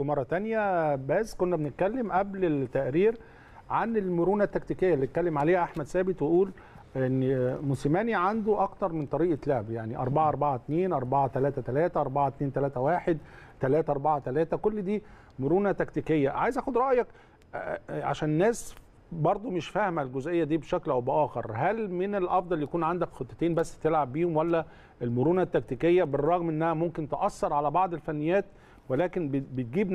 مرة تانية بس كنا بنتكلم قبل التقرير عن المرونة التكتيكية اللي اتكلم عليها أحمد ثابت وقول ان موسيماني عنده اكتر من طريقه لعب يعني 4 4 2 4 3 3 4 2 3 1 3 4 3 كل دي مرونه تكتيكيه عايز اخد رايك آه، آه، عشان الناس برضو مش فاهمه الجزئيه دي بشكل او باخر هل من الافضل يكون عندك خطتين بس تلعب بيهم ولا المرونه التكتيكيه بالرغم انها ممكن تاثر على بعض الفنيات ولكن بتجيب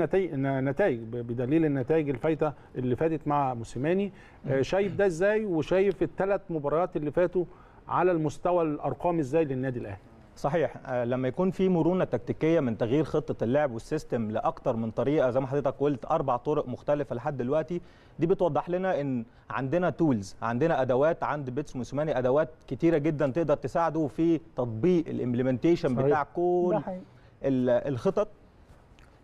نتائج بدليل النتائج الفايته اللي فاتت مع موسيماني آه، شايف ده ازاي وشايف الثلاث مباريات اللي فاتوا على المستوى الارقام ازاي للنادي الاهلي صحيح آه، لما يكون في مرونه تكتيكيه من تغيير خطه اللعب والسيستم لاكثر من طريقه زي ما حضرتك قلت اربع طرق مختلفه لحد دلوقتي دي بتوضح لنا ان عندنا تولز عندنا ادوات عند بيتس موسيماني ادوات كتيره جدا تقدر تساعده في تطبيق الامبلمنتيشن بتاع كل الخطط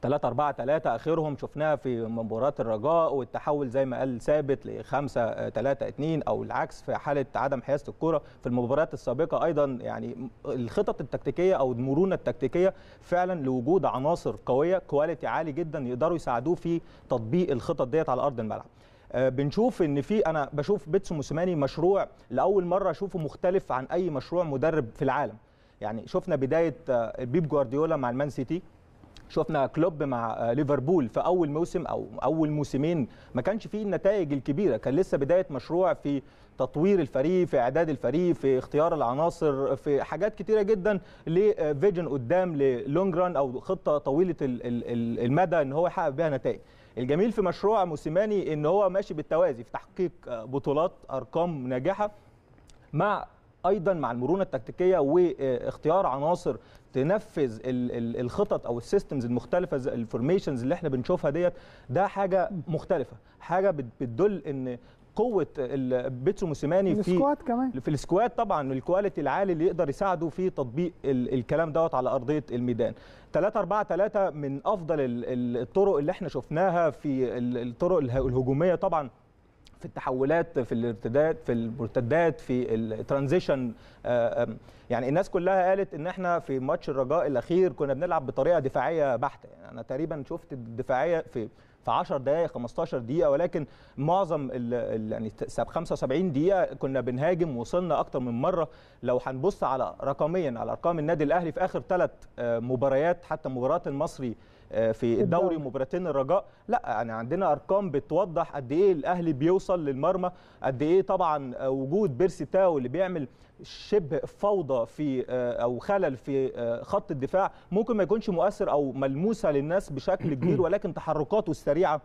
3 4 3 اخرهم شفناها في مباراه الرجاء والتحول زي ما قال ثابت ل 5 3 2 او العكس في حاله عدم حيازه الكره في المباريات السابقه ايضا يعني الخطط التكتيكيه او المرونه التكتيكيه فعلا لوجود عناصر قويه كواليتي عالي جدا يقدروا يساعدوه في تطبيق الخطط ديت على ارض الملعب آه، بنشوف ان في انا بشوف بيتسو موسيماني مشروع لاول مره اشوفه مختلف عن اي مشروع مدرب في العالم يعني شفنا بدايه آه، بيب جوارديولا مع المان سيتي شفنا كلوب مع آه، ليفربول في اول موسم او اول موسمين ما كانش فيه النتائج الكبيره كان لسه بدايه مشروع في تطوير الفريق في اعداد الفريق في اختيار العناصر في حاجات كتيره جدا لفيجن آه، قدام للونج ران او خطه طويله المدى ان هو يحقق بها نتائج الجميل في مشروع موسيماني ان هو ماشي بالتوازي في تحقيق آه، بطولات ارقام ناجحه مع ايضا مع المرونه التكتيكيه واختيار عناصر تنفذ الخطط او السيستمز المختلفه الفورميشنز اللي احنا بنشوفها ديت ده حاجه مختلفه حاجه بتدل ان قوه بيتسو موسيماني في السكواد كمان في السكواد طبعا الكواليتي العالي اللي يقدر يساعده في تطبيق الكلام دوت على ارضيه الميدان 3 4 3 من افضل الطرق اللي احنا شفناها في الطرق الهجوميه طبعا في التحولات في الارتداد في المرتدات في الترانزيشن آه، يعني الناس كلها قالت ان احنا في ماتش الرجاء الاخير كنا بنلعب بطريقه دفاعيه بحته يعني انا تقريبا شفت الدفاعيه في في 10 دقائق 15 دقيقه ولكن معظم الـ يعني 75 دقيقه كنا بنهاجم وصلنا اكتر من مره لو هنبص على رقميا على ارقام النادي الاهلي في اخر ثلاث آه، مباريات حتى مباراه المصري في الدوري مباراتين الرجاء لا يعني عندنا ارقام بتوضح قد ايه الاهلي بيوصل للمرمى قد ايه طبعا وجود بيرسي تاو اللي بيعمل شبه فوضى في آه، او خلل في آه، خط الدفاع ممكن ما يكونش مؤثر او ملموسه للناس بشكل كبير ولكن تحركاته السريعه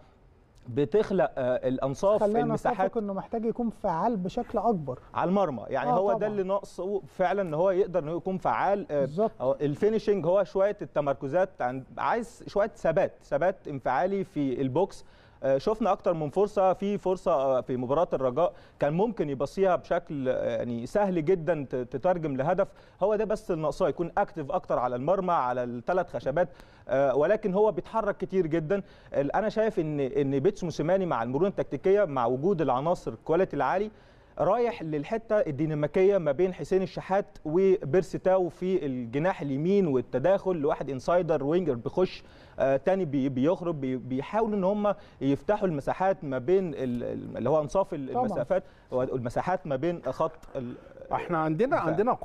بتخلق آه، الانصاف المساحات انه محتاج يكون فعال بشكل اكبر على المرمى يعني آه هو طبعًا. ده اللي ناقصه فعلا ان هو يقدر انه يكون فعال آه، الفينيشنج هو شويه التمركزات عايز شويه ثبات ثبات انفعالي في البوكس آه، شفنا اكتر من فرصه في فرصه آه، في مباراه الرجاء كان ممكن يبصيها بشكل آه، يعني سهل جدا تترجم لهدف هو ده بس اللي يكون اكتف اكتر على المرمى على الثلاث خشبات ولكن هو بيتحرك كتير جدا انا شايف ان ان بيتس موسيماني مع المرونه التكتيكيه مع وجود العناصر الكواليتي العالي رايح للحته الديناميكيه ما بين حسين الشحات وبيرسيتاو في الجناح اليمين والتداخل لواحد انسايدر وينجر بيخش آه، تاني بيخرج بيحاولوا ان هم يفتحوا المساحات ما بين اللي هو انصاف المسافات والمساحات ما بين خط احنا عندنا عندنا